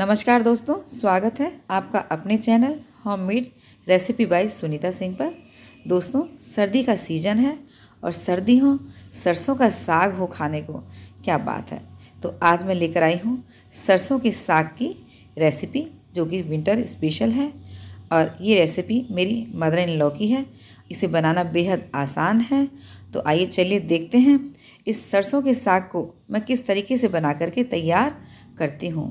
नमस्कार दोस्तों स्वागत है आपका अपने channel homemade recipe by Sunita Singh पर दोस्तों सर्दी का सीज़न है और सर्दी हो सरसों का साग हो खाने को क्या बात है तो आज मैं लेकर आई हूँ सरसों के साग की रेसिपी जो कि विंटर स्पेशल है और ये रेसिपी मेरी मदर इन लॉ की है इसे बनाना बेहद आसान है तो आइए चलिए देखते हैं इस सरसों के साग को मैं किस तरीके से बना करके तैयार करती हूँ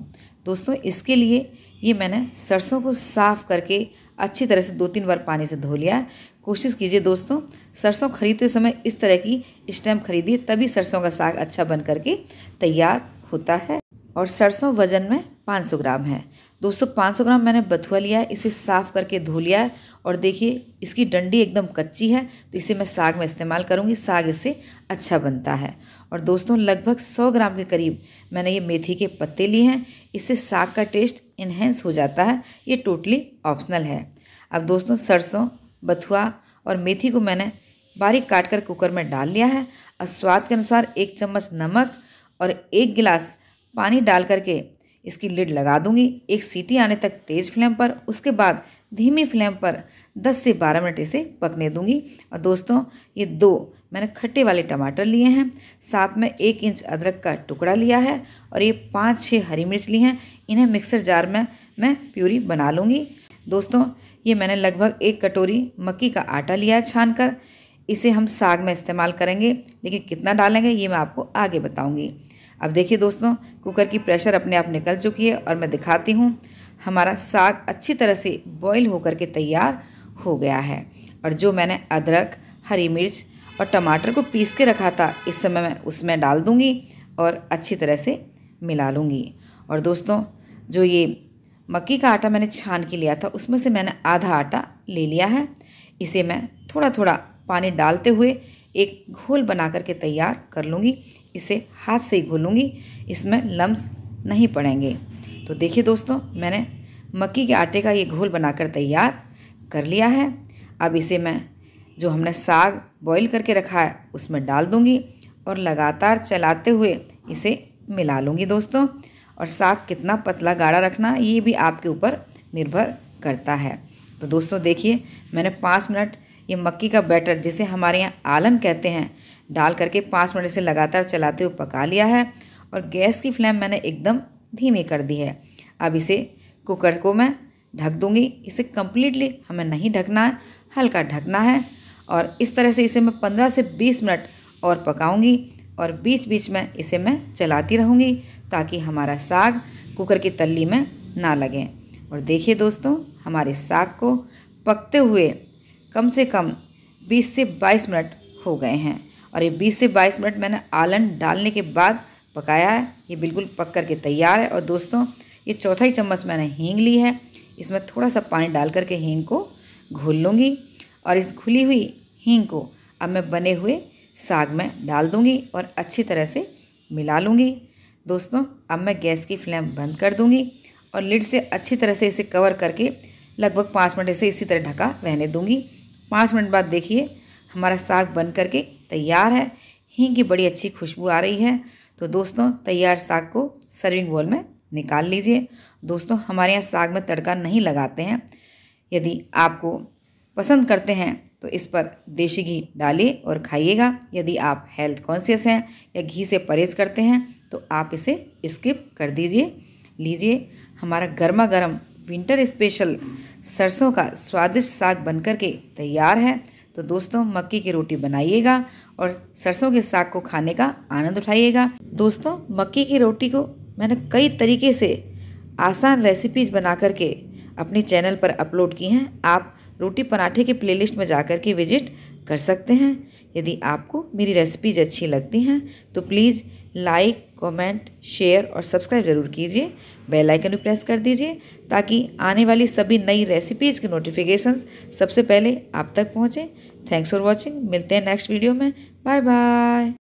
दोस्तों इसके लिए ये मैंने सरसों को साफ़ करके अच्छी तरह से दो तीन बार पानी से धो लिया कोशिश कीजिए दोस्तों सरसों खरीदते समय इस तरह की स्टैम्प खरीदिए तभी सरसों का साग अच्छा बन करके तैयार होता है और सरसों वज़न में 500 ग्राम है दोस्तों 500 ग्राम मैंने बथुआ लिया है इसे साफ़ करके धो लिया है और देखिए इसकी डंडी एकदम कच्ची है तो इसे मैं साग में इस्तेमाल करूँगी साग इससे अच्छा बनता है और दोस्तों लगभग 100 ग्राम के करीब मैंने ये मेथी के पत्ते लिए हैं इससे साग का टेस्ट इन्हेंस हो जाता है ये टोटली ऑप्शनल है अब दोस्तों सरसों बथुआ और मेथी को मैंने बारीक काट कर कुकर में डाल लिया है और स्वाद के अनुसार एक चम्मच नमक और एक गिलास पानी डाल करके इसकी लिड लगा दूंगी एक सीटी आने तक तेज़ फ्लेम पर उसके बाद धीमी फ्लेम पर 10 से 12 मिनट इसे पकने दूंगी और दोस्तों ये दो मैंने खट्टे वाले टमाटर लिए हैं साथ में एक इंच अदरक का टुकड़ा लिया है और ये पाँच छः हरी मिर्च ली हैं इन्हें मिक्सर जार में मैं प्यूरी बना लूँगी दोस्तों ये मैंने लगभग एक कटोरी मक्की का आटा लिया है छान कर इसे हम साग में इस्तेमाल करेंगे लेकिन कितना डालेंगे ये मैं आपको आगे बताऊँगी अब देखिए दोस्तों कुकर की प्रेशर अपने आप निकल चुकी है और मैं दिखाती हूँ हमारा साग अच्छी तरह से बॉईल होकर के तैयार हो गया है और जो मैंने अदरक हरी मिर्च और टमाटर को पीस के रखा था इस समय मैं उसमें डाल दूँगी और अच्छी तरह से मिला लूँगी और दोस्तों जो ये मक्की का आटा मैंने छान के लिया था उसमें से मैंने आधा आटा ले लिया है इसे मैं थोड़ा थोड़ा पानी डालते हुए एक घोल बना करके तैयार कर लूँगी इसे हाथ से ही घोलूँगी इसमें लम्स नहीं पड़ेंगे तो देखिए दोस्तों मैंने मक्की के आटे का ये घोल बनाकर तैयार कर लिया है अब इसे मैं जो हमने साग बॉईल करके रखा है उसमें डाल दूँगी और लगातार चलाते हुए इसे मिला लूँगी दोस्तों और साग कितना पतला गाढ़ा रखना ये भी आपके ऊपर निर्भर करता है तो दोस्तों देखिए मैंने पाँच मिनट ये मक्की का बैटर जिसे हमारे यहाँ आलन कहते हैं डाल करके पाँच मिनट से लगातार चलाते हुए पका लिया है और गैस की फ्लेम मैंने एकदम धीमी कर दी है अब इसे कुकर को मैं ढक दूंगी इसे कम्प्लीटली हमें नहीं ढकना है हल्का ढकना है और इस तरह से इसे मैं पंद्रह से बीस मिनट और पकाऊंगी और बीच बीच में इसे मैं चलाती रहूँगी ताकि हमारा साग कुकर की तली में ना लगे और देखिए दोस्तों हमारे साग को पकते हुए कम से कम 20 से 22 मिनट हो गए हैं और ये 20 से 22 मिनट मैंने आलन डालने के बाद पकाया है ये बिल्कुल पक कर के तैयार है और दोस्तों ये चौथा ही चम्मच मैंने हींग ली है इसमें थोड़ा सा पानी डाल करके हींग को घोल लूँगी और इस घुली हुई हींग को अब मैं बने हुए साग में डाल दूँगी और अच्छी तरह से मिला लूँगी दोस्तों अब मैं गैस की फ्लेम बंद कर दूँगी और लिड से अच्छी तरह से इसे कवर करके लगभग पाँच मिनट इसे इसी तरह ढका रहने दूंगी पाँच मिनट बाद देखिए हमारा साग बन करके तैयार है हींग की बड़ी अच्छी खुशबू आ रही है तो दोस्तों तैयार साग को सर्विंग बोल में निकाल लीजिए दोस्तों हमारे यहाँ साग में तड़का नहीं लगाते हैं यदि आपको पसंद करते हैं तो इस पर देसी घी डालिए और खाइएगा यदि आप हेल्थ कॉन्शियस हैं या घी से परहेज करते हैं तो आप इसे स्किप कर दीजिए लीजिए हमारा गर्मा गर्म विंटर स्पेशल सरसों का स्वादिष्ट साग बन कर के तैयार है तो दोस्तों मक्की की रोटी बनाइएगा और सरसों के साग को खाने का आनंद उठाइएगा दोस्तों मक्की की रोटी को मैंने कई तरीके से आसान रेसिपीज़ बना करके अपने चैनल पर अपलोड की हैं आप रोटी पराठे के प्लेलिस्ट में जा कर के विजिट कर सकते हैं यदि आपको मेरी रेसिपीज़ अच्छी लगती हैं तो प्लीज़ लाइक कमेंट, शेयर और सब्सक्राइब ज़रूर कीजिए बेल आइकन भी प्रेस कर दीजिए ताकि आने वाली सभी नई रेसिपीज़ की नोटिफिकेशन सबसे पहले आप तक पहुँचें थैंक्स फॉर वॉचिंग मिलते हैं नेक्स्ट वीडियो में बाय बाय